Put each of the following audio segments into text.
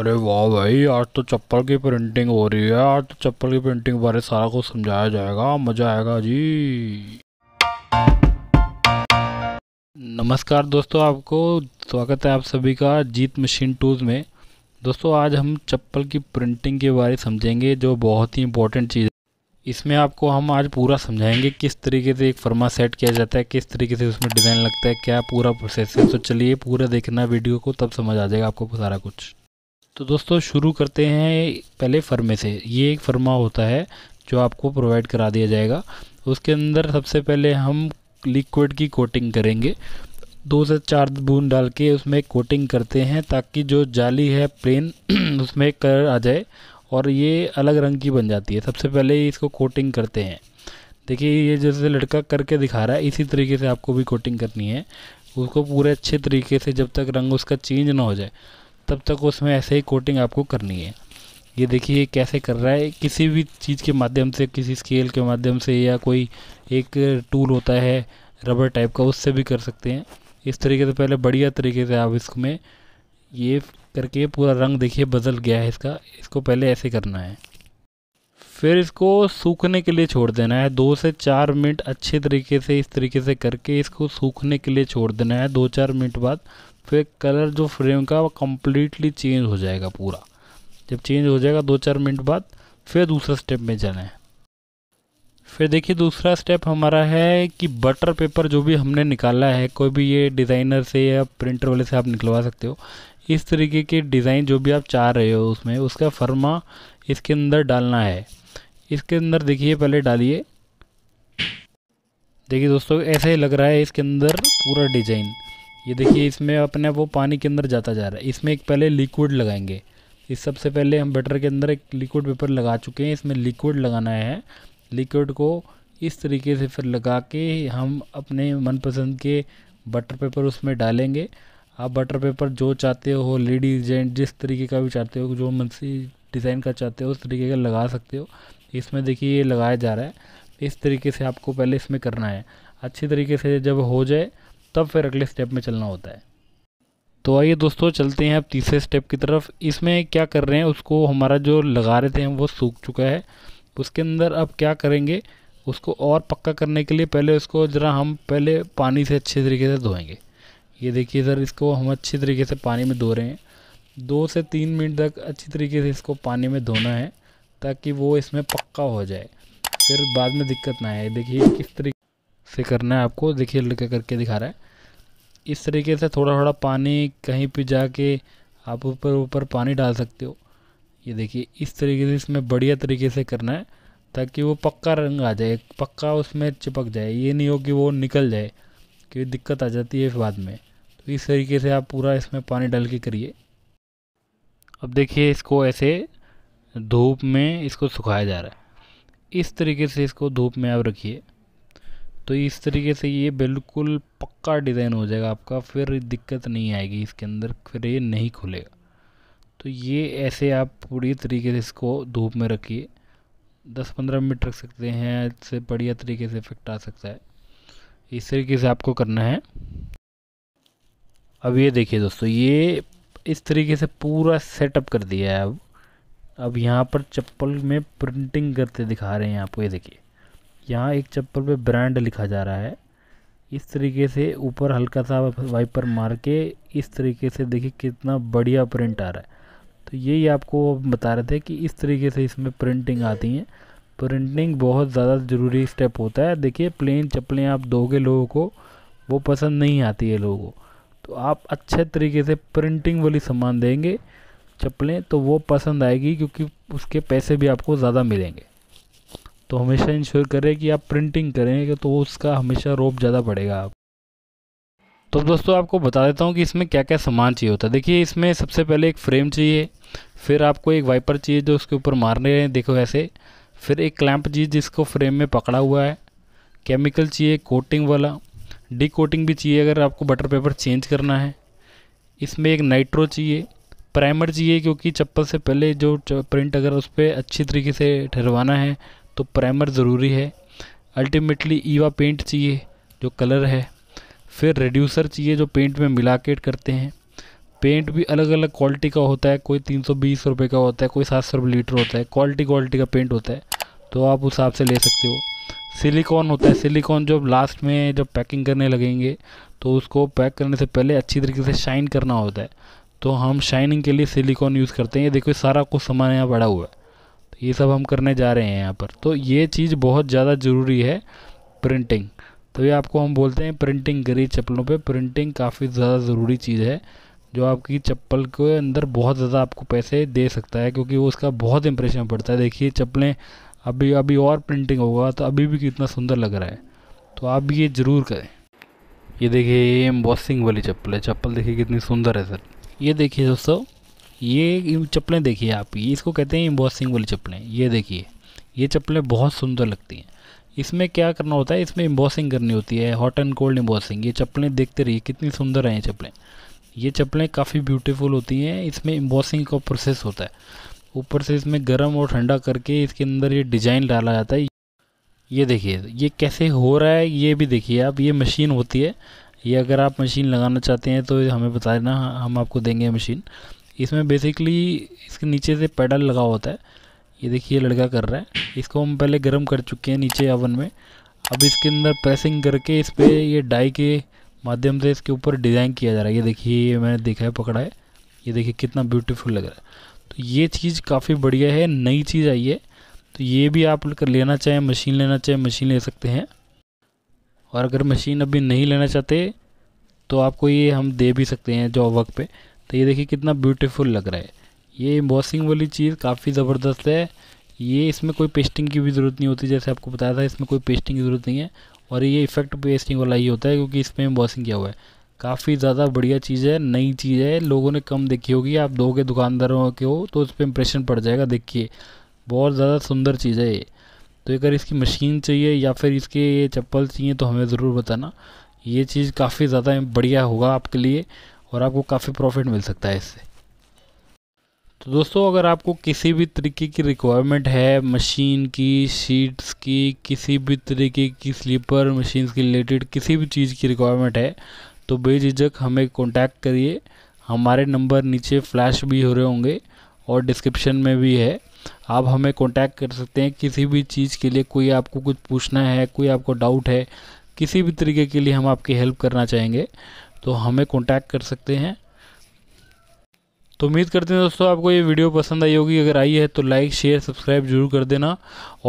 अरे वाह भाई आज तो चप्पल की प्रिंटिंग हो रही है आज तो चप्पल की प्रिंटिंग बारे सारा कुछ समझाया जाएगा मज़ा आएगा जी नमस्कार दोस्तों आपको स्वागत है आप सभी का जीत मशीन टूज में दोस्तों आज हम चप्पल की प्रिंटिंग के बारे समझेंगे जो बहुत ही इंपॉर्टेंट चीज़ है इसमें आपको हम आज पूरा समझाएंगे किस तरीके से एक फर्मा सेट किया जाता है किस तरीके से उसमें डिज़ाइन लगता है क्या पूरा प्रोसेस है तो चलिए पूरा देखना वीडियो को तब समझ आ जाएगा आपको सारा कुछ तो दोस्तों शुरू करते हैं पहले फर्मे से ये एक फर्मा होता है जो आपको प्रोवाइड करा दिया जाएगा उसके अंदर सबसे पहले हम लिक्विड की कोटिंग करेंगे दो से चार बूंद डाल के उसमें कोटिंग करते हैं ताकि जो जाली है प्लेन उसमें कर आ जाए और ये अलग रंग की बन जाती है सबसे पहले इसको कोटिंग करते हैं देखिए ये जैसे लड़का करके दिखा रहा है इसी तरीके से आपको भी कोटिंग करनी है उसको पूरे अच्छे तरीके से जब तक रंग उसका चेंज ना हो जाए तब तक उसमें ऐसे ही कोटिंग आपको करनी है ये देखिए कैसे कर रहा है किसी भी चीज़ के माध्यम से किसी स्केल के माध्यम से या कोई एक टूल होता है रबर टाइप का उससे भी कर सकते हैं इस तरीके से पहले बढ़िया तरीके से आप इसमें ये करके पूरा रंग देखिए बदल गया है इसका इसको पहले ऐसे करना है फिर इसको सूखने के लिए छोड़ देना है दो से चार मिनट अच्छे तरीके से इस तरीके से करके इसको सूखने के लिए छोड़ देना है दो चार मिनट बाद फिर तो कलर जो फ्रेम का वो कम्प्लीटली चेंज हो जाएगा पूरा जब चेंज हो जाएगा दो चार मिनट बाद फिर दूसरा स्टेप में जाना है फिर देखिए दूसरा स्टेप हमारा है कि बटर पेपर जो भी हमने निकाला है कोई भी ये डिज़ाइनर से या प्रिंटर वाले से आप निकलवा सकते हो इस तरीके के डिज़ाइन जो भी आप चाह रहे हो उसमें उसका फर्मा इसके अंदर डालना है इसके अंदर देखिए पहले डालिए देखिए दोस्तों ऐसे ही लग रहा है इसके अंदर पूरा डिज़ाइन ये देखिए इसमें अपने वो पानी के अंदर जाता जा रहा है इसमें एक पहले लिक्विड लगाएंगे इस सबसे पहले हम बटर के अंदर एक लिक्विड पेपर लगा चुके हैं इसमें लिक्विड लगाना है लिक्विड को इस तरीके से फिर लगा के हम अपने मनपसंद के बटर पेपर उसमें डालेंगे आप बटर पेपर जो चाहते हो लेडीज जेंट जिस तरीके का भी चाहते हो जो मनसी डिज़ाइन का चाहते हो उस तरीके का लगा सकते हो इसमें देखिए ये लगाया जा रहा है इस तरीके से आपको पहले इसमें करना है अच्छी तरीके से जब हो जाए तब फिर अगले स्टेप में चलना होता है तो आइए दोस्तों चलते हैं अब तीसरे स्टेप की तरफ इसमें क्या कर रहे हैं उसको हमारा जो लगा रहे थे हम वो सूख चुका है उसके अंदर अब क्या करेंगे उसको और पक्का करने के लिए पहले उसको ज़रा हम पहले पानी से अच्छे तरीके से धोएंगे ये देखिए सर इसको हम अच्छे तरीके से पानी में धो रहे हैं दो से तीन मिनट तक अच्छी तरीके से इसको पानी में धोना है ताकि वो इसमें पक्का हो जाए फिर बाद में दिक्कत ना आए देखिए किस तरीके से करना है आपको देखिए लड़का करके दिखा रहा है इस तरीके से थोड़ा थोड़ा पानी कहीं पे जाके आप ऊपर ऊपर पानी डाल सकते हो ये देखिए इस तरीके से इसमें बढ़िया तरीके से करना है ताकि वो पक्का रंग आ जाए पक्का उसमें चिपक जाए ये नहीं हो कि वो निकल जाए क्योंकि दिक्कत आ जाती है इस बाद में तो इस तरीके से आप पूरा इसमें पानी डाल के करिए अब देखिए इसको ऐसे धूप में इसको सुखाया जा रहा है इस तरीके से इसको धूप में आप रखिए तो इस तरीके से ये बिल्कुल पक्का डिज़ाइन हो जाएगा आपका फिर दिक्कत नहीं आएगी इसके अंदर फिर ये नहीं खुलेगा तो ये ऐसे आप पूरी तरीके से इसको धूप में रखिए दस पंद्रह मिनट रख सकते हैं इससे बढ़िया तरीके से इफेक्ट आ सकता है इस तरीके से आपको करना है अब ये देखिए दोस्तों ये इस तरीके से पूरा सेटअप कर दिया है अब अब यहाँ पर चप्पल में प्रिंटिंग करते दिखा रहे हैं आपको ये देखिए यहाँ एक चप्पल पे ब्रांड लिखा जा रहा है इस तरीके से ऊपर हल्का सा वाइपर मार के इस तरीके से देखिए कितना बढ़िया प्रिंट आ रहा है तो यही आपको बता रहे थे कि इस तरीके से इसमें प्रिंटिंग आती है प्रिंटिंग बहुत ज़्यादा ज़रूरी स्टेप होता है देखिए प्लेन चप्पलें आप दोगे लोगों को वो पसंद नहीं आती है लोगों को तो आप अच्छे तरीके से प्रिंटिंग वाली सामान देंगे चप्पलें तो वो पसंद आएगी क्योंकि उसके पैसे भी आपको ज़्यादा मिलेंगे तो हमेशा इंश्योर करें कि आप प्रिंटिंग करें तो उसका हमेशा रोप ज़्यादा पड़ेगा आप तो दोस्तों आपको बता देता हूँ कि इसमें क्या क्या सामान चाहिए होता है देखिए इसमें सबसे पहले एक फ्रेम चाहिए फिर आपको एक वाइपर चाहिए जो उसके ऊपर मारने हैं देखो ऐसे फिर एक क्लैंप चाहिए जिसको फ्रेम में पकड़ा हुआ है केमिकल चाहिए कोटिंग वाला डी कोटिंग भी चाहिए अगर आपको बटर पेपर चेंज करना है इसमें एक नाइट्रो चाहिए प्राइमर चाहिए क्योंकि चप्पल से पहले जो प्रिंट अगर उस पर अच्छी तरीके से ठहरवाना है तो प्राइमर ज़रूरी है अल्टीमेटली ईवा पेंट चाहिए जो कलर है फिर रेड्यूसर चाहिए जो पेंट में मिला करते हैं पेंट भी अलग अलग क्वालिटी का होता है कोई तीन सौ बीस रुपये का होता है कोई सात सौ रुपये लीटर होता है क्वालिटी क्वालिटी का पेंट होता है तो आप उस हिसाब से ले सकते हो सिलिकॉन होता है सिलिकॉन जब लास्ट में जब पैकिंग करने लगेंगे तो उसको पैक करने से पहले अच्छी तरीके से शाइन करना होता है तो हम शाइनिंग के लिए सिलिकॉन यूज़ करते हैं ये देखो सारा कुछ सामान यहाँ बड़ा हुआ है ये सब हम करने जा रहे हैं यहाँ पर तो ये चीज़ बहुत ज़्यादा ज़रूरी है प्रिंटिंग तो ये आपको हम बोलते हैं प्रिंटिंग करिए चप्पलों पे प्रिंटिंग काफ़ी ज़्यादा ज़रूरी चीज़ है जो आपकी चप्पल के अंदर बहुत ज़्यादा आपको पैसे दे सकता है क्योंकि वो उसका बहुत इंप्रेशन पड़ता है देखिए चप्पलें अभी अभी और प्रिंटिंग होगा तो अभी भी कितना सुंदर लग रहा है तो आप ये ज़रूर करें ये देखिए ये एम्बॉसिंग वाली चप्पल है चप्पल देखिए कितनी सुंदर है सर ये देखिए दोस्तों ये चप्पलें देखिए आप ये इसको कहते हैं एम्बॉसिंग वाली चप्पलें ये देखिए ये चप्पलें बहुत सुंदर लगती हैं इसमें क्या करना होता है इसमें एम्बॉसिंग करनी होती है हॉट एंड कोल्ड एम्बॉसिंग ये चप्पलें देखते रहिए कितनी सुंदर हैं ये चप्पलें ये चप्पलें काफ़ी ब्यूटीफुल होती हैं इसमें एम्बॉसिंग का प्रोसेस होता है ऊपर से इसमें गर्म और ठंडा करके इसके अंदर ये डिजाइन डाला जाता है ये देखिए ये कैसे हो रहा है ये भी देखिए आप ये मशीन होती है ये अगर आप मशीन लगाना चाहते हैं तो हमें बता देना हम आपको देंगे मशीन इसमें बेसिकली इसके नीचे से पेडल लगा होता है ये देखिए लड़का कर रहा है इसको हम पहले गर्म कर चुके हैं नीचे ओवन में अब इसके अंदर प्रेसिंग करके इस पर ये डाई के माध्यम से इसके ऊपर डिज़ाइन किया जा रहा है ये देखिए ये मैंने देखा है पकड़ा है ये देखिए कितना ब्यूटीफुल लग रहा है तो ये चीज़ काफ़ी बढ़िया है नई चीज़ आई है तो ये भी आप लेना चाहें मशीन लेना चाहें मशीन ले सकते हैं और अगर मशीन अभी नहीं लेना चाहते तो आपको ये हम दे भी सकते हैं जॉब वर्क पे तो ये देखिए कितना ब्यूटीफुल लग रहा है ये एम्बॉसिंग वाली चीज़ काफ़ी ज़बरदस्त है ये इसमें कोई पेस्टिंग की भी ज़रूरत नहीं होती जैसे आपको बताया था इसमें कोई पेस्टिंग की ज़रूरत नहीं है और ये इफेक्ट पेस्टिंग वाला ही होता है क्योंकि इसमें एम्बॉसिंग किया हुआ है काफ़ी ज़्यादा बढ़िया चीज़ है नई चीज़ है लोगों ने कम देखी होगी आप दो के दुकानदारों के हो तो उस पर इम्प्रेशन पड़ जाएगा देखिए बहुत ज़्यादा सुंदर चीज़ है ये तो अगर इसकी मशीन चाहिए या फिर इसके ये चप्पल चाहिए तो हमें ज़रूर बताना ये चीज़ काफ़ी ज़्यादा बढ़िया होगा आपके लिए और आपको काफ़ी प्रॉफिट मिल सकता है इससे तो दोस्तों अगर आपको किसी भी तरीके की रिक्वायरमेंट है मशीन की शीट्स की किसी भी तरीके की स्लीपर मशीन के रिलेटेड किसी भी चीज़ की रिक्वायरमेंट है तो बेझिझक हमें कॉन्टैक्ट करिए हमारे नंबर नीचे फ्लैश भी हो रहे होंगे और डिस्क्रिप्शन में भी है आप हमें कॉन्टैक्ट कर सकते हैं किसी भी चीज़ के लिए कोई आपको कुछ पूछना है कोई आपको डाउट है किसी भी तरीके के लिए हम आपकी हेल्प करना चाहेंगे तो हमें कॉन्टैक्ट कर सकते हैं तो उम्मीद करते हैं दोस्तों आपको ये वीडियो पसंद आई होगी अगर आई है तो लाइक शेयर सब्सक्राइब जरूर कर देना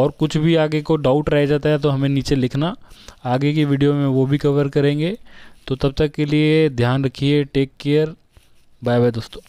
और कुछ भी आगे को डाउट रह जाता है तो हमें नीचे लिखना आगे की वीडियो में वो भी कवर करेंगे तो तब तक के लिए ध्यान रखिए टेक केयर बाय बाय दोस्तों